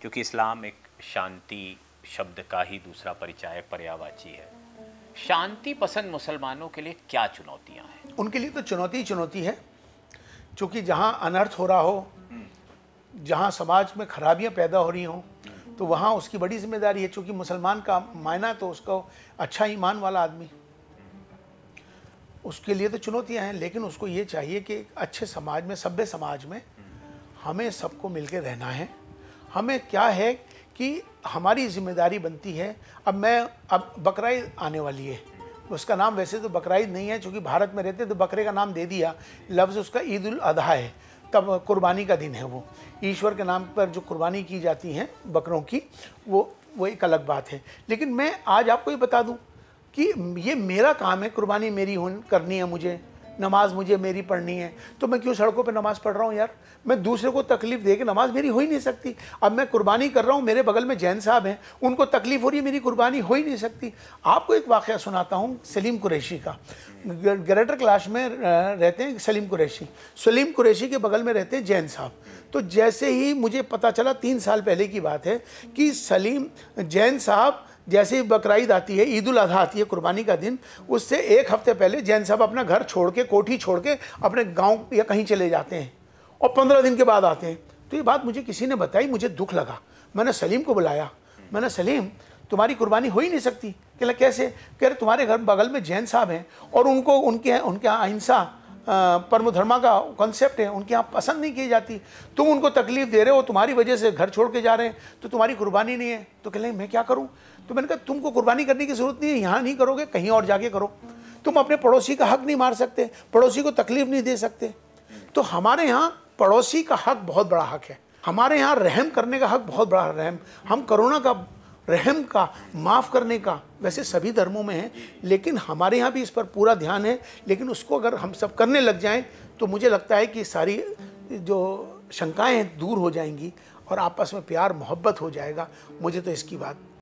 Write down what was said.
क्योंकि इस्लाम एक शांति शब्द का ही दूसरा परिचय पर्यावाची है शांति पसंद मुसलमानों के लिए क्या चुनौतियां हैं उनके लिए तो चुनौती ही चुनौती है क्योंकि जहां अनर्थ हो रहा हो हम्म। जहां समाज में खराबियां पैदा हो रही हों हम्म। तो वहाँ उसकी बड़ी जिम्मेदारी है चूँकि मुसलमान का मायना तो उसको अच्छा ईमान वाला आदमी हम्म। उसके लिए तो चुनौतियाँ हैं लेकिन उसको ये चाहिए कि अच्छे समाज में सभ्य समाज में हमें सबको मिल के रहना है हमें क्या है कि हमारी जिम्मेदारी बनती है अब मैं अब बकर आने वाली है उसका नाम वैसे तो बकर नहीं है चूँकि भारत में रहते तो बकरे का नाम दे दिया लफ्ज़ उसका ईद उल अजहा है तब कुर्बानी का दिन है वो ईश्वर के नाम पर जो कुर्बानी की जाती है बकरों की वो वो एक अलग बात है लेकिन मैं आज आपको ये बता दूं कि ये मेरा काम है कुर्बानी मेरी होन करनी है मुझे नमाज मुझे मेरी पढ़नी है तो मैं क्यों सड़कों पे नमाज़ पढ़ रहा हूँ यार मैं दूसरे को तकलीफ़ दे के नमाज़ मेरी हो ही नहीं सकती अब मैं कुर्बानी कर रहा हूँ मेरे बगल में जैन साहब हैं उनको तकलीफ़ हो रही है मेरी कुर्बानी हो ही नहीं सकती आपको एक वाक़ सुनाता हूँ सलीम कुरैशी का ग्रेटर क्लास में रहते हैं सलीम कुरैशी सलीम कुरैशी के बगल में रहते हैं जैन साहब तो जैसे ही मुझे पता चला तीन साल पहले की बात है कि सलीम जैन साहब जैसे ही बकरीद आती है ईद उल अजहा आती है कुर्बानी का दिन उससे एक हफ्ते पहले जैन साहब अपना घर छोड़ के कोठी छोड़ के अपने गाँव या कहीं चले जाते हैं और पंद्रह दिन के बाद आते हैं तो ये बात मुझे किसी ने बताई मुझे दुख लगा मैंने सलीम को बुलाया मैंने सलीम तुम्हारी कुर्बानी हो ही नहीं सकती कहला कैसे कह रहे तुम्हारे घर बगल में जैन साहब हैं और उनको उनके उनके अहिंसा परम धर्मा का कॉन्सेप्ट है उनके यहाँ पसंद नहीं की जाती तुम उनको तकलीफ़ दे रहे हो तुम्हारी वजह से घर छोड़ के जा रहे हैं तो तुम्हारी कुर्बानी नहीं है तो कह लें मैं क्या करूँ तो मैंने कहा तुमको कुर्बानी करने की ज़रूरत नहीं है यहाँ नहीं करोगे कहीं और जाके करो तुम अपने पड़ोसी का हक नहीं मार सकते पड़ोसी को तकलीफ़ नहीं दे सकते तो हमारे यहाँ पड़ोसी का हक बहुत बड़ा हक है हमारे यहाँ रहम करने का हक बहुत बड़ा रहम हम करोना का रहम का माफ़ करने का वैसे सभी धर्मों में है लेकिन हमारे यहाँ भी इस पर पूरा ध्यान है लेकिन उसको अगर हम सब करने लग जाएं तो मुझे लगता है कि सारी जो शंकाएं दूर हो जाएंगी और आपस में प्यार मोहब्बत हो जाएगा मुझे तो इसकी बात